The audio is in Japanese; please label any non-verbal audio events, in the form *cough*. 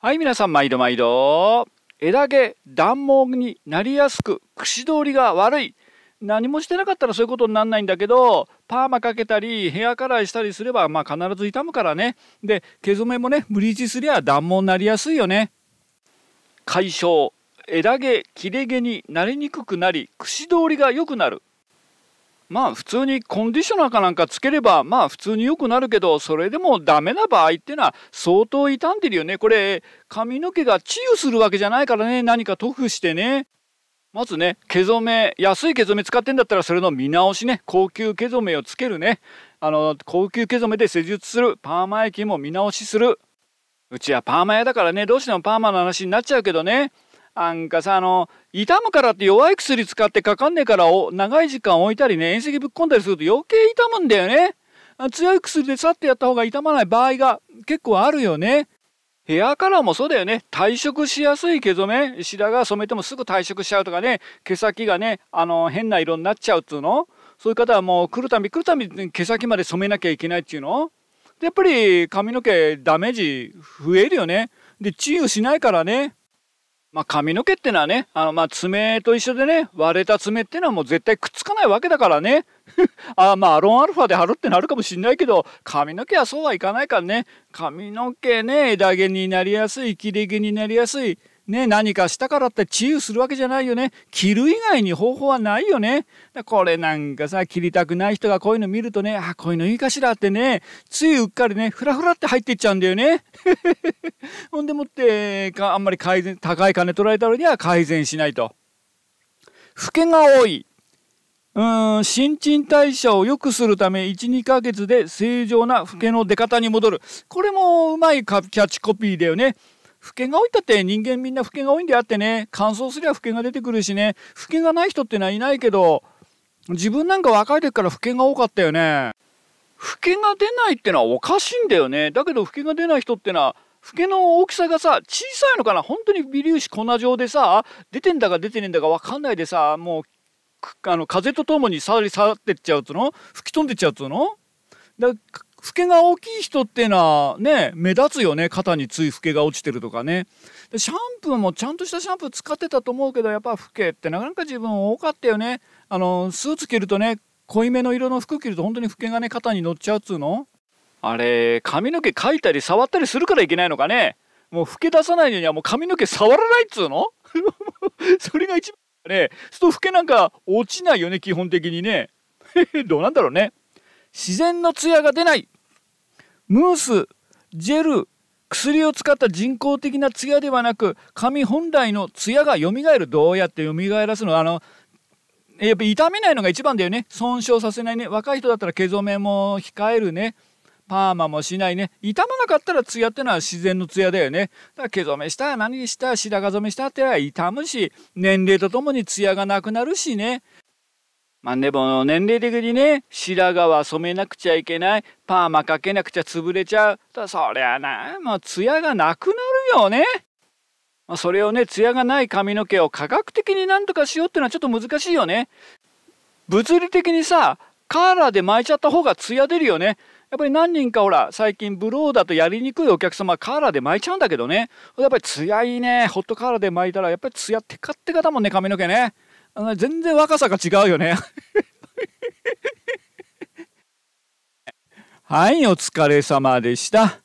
はい皆さん毎度毎度枝毛断毛になりやすく串通りが悪い何もしてなかったらそういうことになんないんだけどパーマかけたりヘアカラーしたりすればまあ必ず傷むからねで毛染めもねブリーチすりゃ断毛になりやすいよね解消枝毛切れ毛になりにくくなり串通りが良くなるまあ普通にコンディショナーかなんかつければまあ普通に良くなるけどそれでもダメな場合っていうのは相当傷んでるよねこれ髪の毛が治癒するわけじゃないからね何か塗布してねまずね毛染め安い毛染め使ってんだったらそれの見直しね高級毛染めをつけるねあの高級毛染めで施術するパーマ液も見直しするうちはパーマ屋だからねどうしてもパーマの話になっちゃうけどねなんかさ、あの、痛むからって弱い薬使ってかかんねえからお、長い時間置いたりね、遠赤ぶっ込んだりすると余計痛むんだよね。強い薬でさってやった方が痛まない場合が結構あるよね。ヘアカラーもそうだよね。退職しやすい毛染め、白髪染めてもすぐ退職しちゃうとかね、毛先がね、あの、変な色になっちゃうっつうのそういう方はもう来るたび来るたび毛先まで染めなきゃいけないっていうので、やっぱり髪の毛ダメージ増えるよね。で、治癒しないからね。まあ、髪の毛ってのはね、あのまあ爪と一緒でね、割れた爪ってのはもう絶対くっつかないわけだからね。*laughs* あまあアロンアルファで貼るってなるかもしんないけど髪の毛はそうはいかないからね髪の毛ね枝毛になりやすい切れ毛になりやすいね、何かしたからって治癒するわけじゃないよね。切る以外に方法はないよね。これなんかさ、切りたくない人がこういうの見るとね、あ、こういうのいいかしらってね、ついうっかりね、ふらふらって入っていっちゃうんだよね。*laughs* ほんでもってかあんまり改善高い金取られたのには改善しないと。老けが多い。うん新陳代謝を良くするため12ヶ月で正常な老けの出方に戻るこれもうまいキャッチコピーだよね。老けが多いったって人間みんな老けが多いんであってね乾燥すりゃ老けが出てくるしね老けがない人ってのはいないけど自分なんか若い時から老けが多かったよね。老けが出ないってのはおかしいんだよねだけど老けが出ない人ってのはフケの大きさがさ、小さいのかな本当に微粒子粉状でさ、出てんだか出てねえんだかわかんないでさ、もう、あの風とともに触り去ってっちゃうつの吹き飛んでっちゃうつのだフケが大きい人っていうのはね目立つよね肩についフケが落ちてるとかねでシャンプーもちゃんとしたシャンプー使ってたと思うけどやっぱフケってなかなか自分多かったよねあのスーツ着るとね濃いめの色の服着ると本当にフケがね肩に乗っちゃうっつうのあれ髪の毛かいたり触ったりするからいけないのかねもう老け出さないのにはもう髪の毛触らないっつうの *laughs* それが一番ねすると老けなんか落ちないよね基本的にね *laughs* どうなんだろうね自然のツヤが出ないムースジェル薬を使った人工的なツヤではなく髪本来のツヤが蘇るどうやって蘇らすのあのやっぱ痛めないのが一番だよね損傷させないね若い人だったら毛染めも控えるねパーマもしないね傷まなかったらツヤってのは自然のツヤだよねだから毛染めした何した白髪染めしたっては傷むし年齢とともにツヤがなくなるしねまあでも年齢的にね白髪は染めなくちゃいけないパーマかけなくちゃ潰れちゃうだそりゃなもうツヤがなくなるよねそれをねツヤがない髪の毛を科学的になんとかしようっていうのはちょっと難しいよね物理的にさカーラーで巻いちゃった方がツヤ出るよねやっぱり何人かほら、最近ブローだとやりにくいお客様カーラーで巻いちゃうんだけどね。やっぱりヤいいね。ホットカーラーで巻いたら、やっぱり艶テカテカだもんね、髪の毛ね。あの全然若さが違うよね。*laughs* はい、お疲れ様でした。